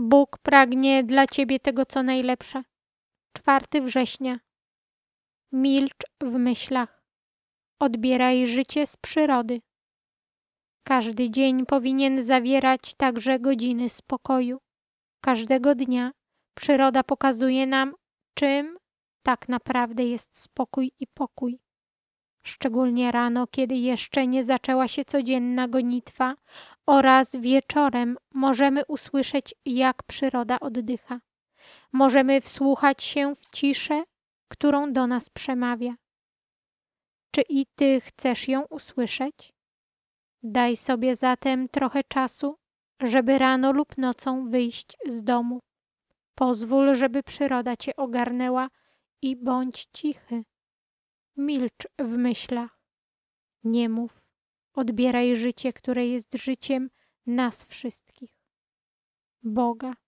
Bóg pragnie dla ciebie tego, co najlepsze. 4 września. Milcz w myślach. Odbieraj życie z przyrody. Każdy dzień powinien zawierać także godziny spokoju. Każdego dnia przyroda pokazuje nam, czym tak naprawdę jest spokój i pokój szczególnie rano, kiedy jeszcze nie zaczęła się codzienna gonitwa, oraz wieczorem możemy usłyszeć, jak przyroda oddycha. Możemy wsłuchać się w ciszę, którą do nas przemawia. Czy i ty chcesz ją usłyszeć? Daj sobie zatem trochę czasu, żeby rano lub nocą wyjść z domu. Pozwól, żeby przyroda cię ogarnęła i bądź cichy. Milcz w myślach. Nie mów. Odbieraj życie, które jest życiem nas wszystkich. Boga.